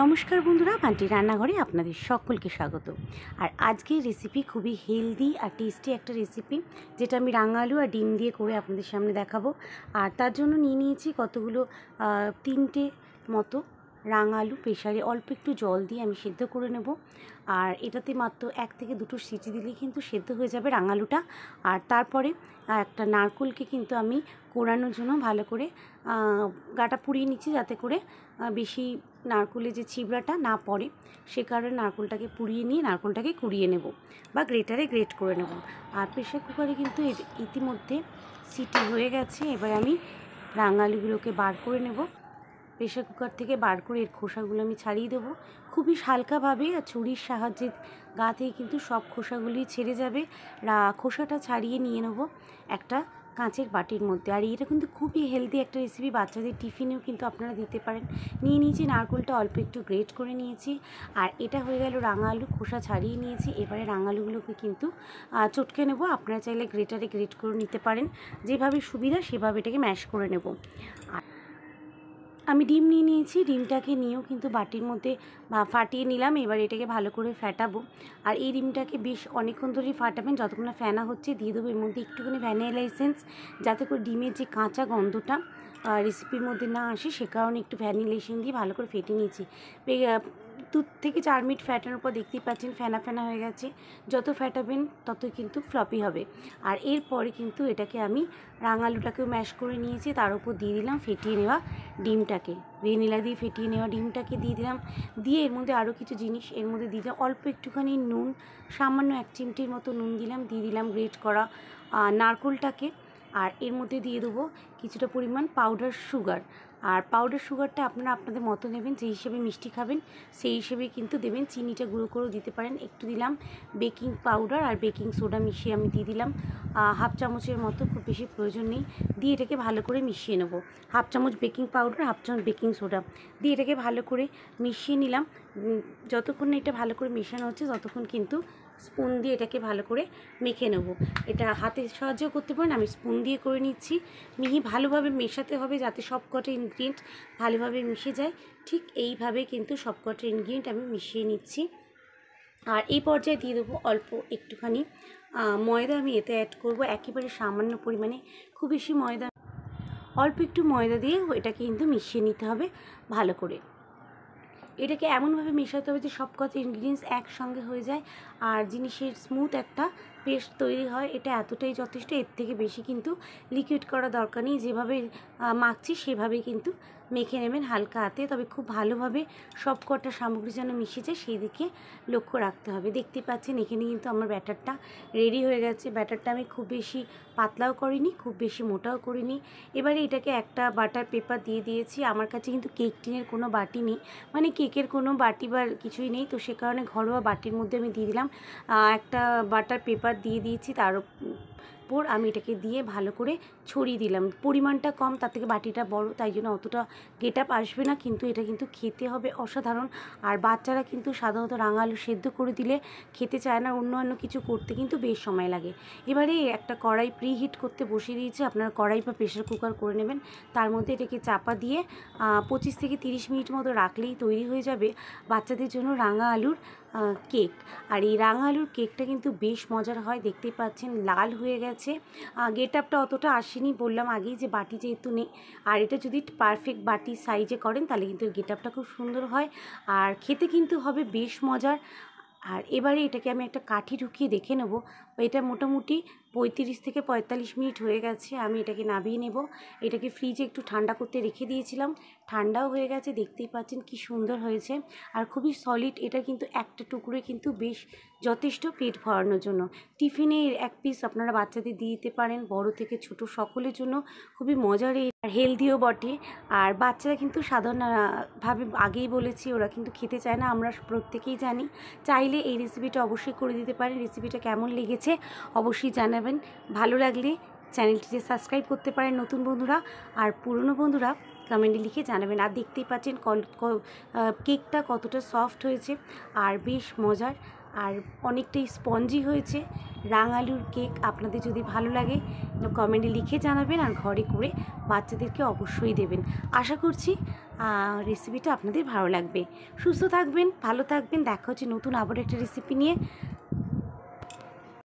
নমস্কার বন্ধুরা পান্টি রান্নাঘরে আপনাদের সকলকে স্বাগত আর আজকের রেসিপি খুবই হেলদি আর টেস্টি একটা রেসিপি যেটা আমি রাঙা আলু আর ডিম দিয়ে করে আপনাদের সামনে দেখাবো আর তার জন্য নিয়ে নিয়েছি কতগুলো তিনটে মতো রাঙা আলু প্রেশারে অল্প একটু জল দিয়ে আমি সেদ্ধ করে নেব আর এটাতে মাত্র এক থেকে দুটো সিটি দিলে কিন্তু সেদ্ধ হয়ে যাবে রাঙালুটা আর তারপরে একটা নারকোলকে কিন্তু আমি কোড়ানোর জন্য ভালো করে গাটা পুড়িয়ে নিচ্ছি যাতে করে বেশি নারকোলে যে ছিবড়াটা না পড়ে সে কারণে নারকোলটাকে পুড়িয়ে নিয়ে নারকোলটাকে কুড়িয়ে নেব বা গ্রেটারে গ্রেট করে নেব আর প্রেশার কুকারে কিন্তু ইতিমধ্যে সিটি হয়ে গেছে এবার আমি রাঙালুগুলোকে বার করে নেব প্রেশার কুকার থেকে বার করে এর খোসাগুলো আমি ছাড়িয়ে দেবো খুবই হালকাভাবে আর ছুরির সাহায্যে গা থেকে কিন্তু সব খোসাগুলি ছেড়ে যাবে খোসাটা ছাড়িয়ে নিয়ে নেব একটা কাঁচের বাটির মধ্যে আর এটা কিন্তু খুবই হেলদি একটা রেসিপি বাচ্চাদের টিফিনেও কিন্তু আপনারা দিতে পারেন নিয়ে নিয়েছি নারকোলটা অল্প একটু গ্রেট করে নিয়েছি আর এটা হয়ে গেল রাঙা আলু খোসা ছাড়িয়ে নিয়েছি এবারে রাঙা আলুগুলোকে কিন্তু চটকে নেব আপনারা চাইলে গ্রেটারে গ্রেট করে নিতে পারেন যেভাবে সুবিধা সেভাবে এটাকে ম্যাশ করে নেব আর আমি ডিম নিয়ে নিয়েছি ডিমটাকে নিয়েও কিন্তু বাটির মধ্যে ফাটিয়ে নিলাম এবার এটাকে ভালো করে ফ্যাটাবো আর এই ডিমটাকে বেশ অনেকক্ষণ ধরেই ফাটাবেন যতক্ষণ না ফেনা হচ্ছে দিয়ে দেবো এর মধ্যে একটুখানি ভ্যানিলা এসেন্স যাতে করে ডিমের যে কাঁচা গন্ধটা রেসিপির মধ্যে না আসে সে কারণে একটু ভ্যানিলেশন দিয়ে ভালো করে ফেটে নিয়েছি দু থেকে চার মিনিট ফ্যাটানোর পর দেখতেই পাচ্ছেন ফেনা ফেনা হয়ে গেছে যত ফ্যাটাবেন ততই কিন্তু ফ্লপি হবে আর এরপরে কিন্তু এটাকে আমি রাঙালুটাকেও ম্যাশ করে নিয়েছি তার উপর দিয়ে দিলাম ফেটিয়ে নেওয়া ডিমটাকে ভেনিলা দিয়ে ফেটিয়ে নেওয়া ডিমটাকে দিয়ে দিলাম দিয়ে এর মধ্যে আরও কিছু জিনিস এর মধ্যে দিয়ে দিলাম অল্প একটুখানি নুন সামান্য এক চিমটির মতো নুন দিলাম দিয়ে দিলাম গ্রেট করা নারকোলটাকে আর এর মধ্যে দিয়ে দেবো কিছুটা পরিমাণ পাউডার সুগার আর পাউডার সুগারটা আপনারা আপনাদের মতো নেবেন যে হিসেবে মিষ্টি খাবেন সেই হিসেবে কিন্তু দেবেন চিনিটা গুঁড়ো করেও দিতে পারেন একটু দিলাম বেকিং পাউডার আর বেকিং সোডা মিশিয়ে আমি দিয়ে দিলাম হাফ চামচের মতো খুব বেশি প্রয়োজন নেই দিয়ে এটাকে ভালো করে মিশিয়ে নেব হাফ চামচ বেকিং পাউডার হাফ চামচ বেকিং সোডা দিয়ে এটাকে ভালো করে মিশিয়ে নিলাম যতক্ষণ এটা ভালো করে মেশানো হচ্ছে ততক্ষণ কিন্তু স্পুন দিয়ে এটাকে ভালো করে মেখে নেব এটা হাতের সাহায্যেও করতে পারেন আমি স্পুন দিয়ে করে নিচ্ছি মিহি ভালোভাবে মেশাতে হবে যাতে সব কটা ইনগ্রিডিয়েন্ট ভালোভাবে মিশে যায় ঠিক এইভাবে কিন্তু সব কটা ইনগ্রিডিয়েন্ট আমি মিশিয়ে নিচ্ছি আর এই পর্যায়ে দিয়ে দেবো অল্প একটুখানি ময়দা আমি এতে অ্যাড করবো একেবারে সামান্য পরিমাণে খুব বেশি ময়দা অল্প একটু ময়দা দিয়ে এটাকে কিন্তু মিশিয়ে নিতে হবে ভালো করে এটাকে এমনভাবে মেশাতে হবে যে সব কত ইনগ্রিডিয়েন্টস একসঙ্গে হয়ে যায় আর জিনিসের স্মুথ একটা পেস্ট তৈরি হয় এটা এতটাই যথেষ্ট এর থেকে বেশি কিন্তু লিকুইড করা দরকার নেই যেভাবে মাখছি সেভাবেই কিন্তু মেখে নেবেন হালকা হাতে তবে খুব ভালোভাবে সব কটা সামগ্রী যেন মিশে যায় সেই দিকে লক্ষ্য রাখতে হবে দেখতে পাচ্ছেন এখানে কিন্তু আমার ব্যাটারটা রেডি হয়ে গেছে ব্যাটারটা আমি খুব বেশি পাতলাও করিনি খুব বেশি মোটাও করিনি এবারে এটাকে একটা বাটার পেপার দিয়ে দিয়েছি আমার কাছে কিন্তু কেক টিনের কোনো বাটি নেই মানে কেকের কোনো বাটি বা কিছুই নেই তো সে কারণে ঘরোয়া বাটির মধ্যে আমি দিয়ে দিলাম একটা বাটার পেপার দিয়ে দিয়েছি তার উপর আমি এটাকে দিয়ে ভালো করে ছড়িয়ে দিলাম পরিমাণটা কম তার থেকে বাটিটা বড় তাই জন্য অতটা গেট আপ আসবে না কিন্তু এটা কিন্তু খেতে হবে অসাধারণ আর বাচ্চারা কিন্তু সাধারণত রাঙালু সেদ্ধ করে দিলে খেতে চায় না অন্য অন্য কিছু করতে কিন্তু বেশ সময় লাগে এবারে একটা কড়াই প্রিহিট করতে বসিয়ে দিয়েছি আপনারা কড়াই বা প্রেশার কুকার করে নেবেন তার মধ্যে এটাকে চাপা দিয়ে পঁচিশ থেকে তিরিশ মিনিট মতো রাখলেই তৈরি হয়ে যাবে বাচ্চাদের জন্য রাঙা আলুর কেক আর এই রাঙা আলুর কেকটা কিন্তু বেশ মজার হয় দেখতেই পাচ্ছেন লাল হয়ে গেছে হয়েছে গেট আপটা অতটা আসেনি বললাম আগেই যে বাটি যেহেতু নেই আর এটা যদি পারফেক্ট বাটি সাইজে করেন তাহলে কিন্তু গেট আপটা খুব সুন্দর হয় আর খেতে কিন্তু হবে বেশ মজার আর এবারে এটাকে আমি একটা কাঠি ঢুকিয়ে দেখে নেব এটা মোটামুটি পঁয়ত্রিশ থেকে পঁয়তাল্লিশ মিনিট হয়ে গেছে আমি এটাকে নামিয়ে নেব এটাকে ফ্রিজে একটু ঠান্ডা করতে রেখে দিয়েছিলাম ঠান্ডাও হয়ে গেছে দেখতেই পাচ্ছেন কি সুন্দর হয়েছে আর খুবই সলিড এটা কিন্তু একটা টুকরো কিন্তু বেশ যথেষ্ট পেট ভরানোর জন্য টিফিনে এক পিস আপনারা বাচ্চাদের দিয়ে দিতে পারেন বড় থেকে ছোট সকলের জন্য খুবই মজার এই আর হেলদিও বটে আর বাচ্চারা কিন্তু সাধারণভাবে আগেই বলেছি ওরা কিন্তু খেতে চায় না আমরা প্রত্যেকেই জানি চাইলে এই রেসিপিটা অবশ্যই করে দিতে পারেন রেসিপিটা কেমন লেগেছে অবশ্যই জানাবেন জানাবেন ভালো লাগলে চ্যানেলটিতে সাবস্ক্রাইব করতে পারেন নতুন বন্ধুরা আর পুরনো বন্ধুরা কমেন্টে লিখে জানাবেন আর দেখতেই পাচ্ছেন কেকটা কতটা সফট হয়েছে আর বেশ মজার আর অনেকটাই স্পঞ্জি হয়েছে রাং আলুর কেক আপনাদের যদি ভালো লাগে কমেন্টে লিখে জানাবেন আর ঘরে করে বাচ্চাদেরকে অবশ্যই দেবেন আশা করছি রেসিপিটা আপনাদের ভালো লাগবে সুস্থ থাকবেন ভালো থাকবেন দেখা হচ্ছে নতুন আবার একটা রেসিপি নিয়ে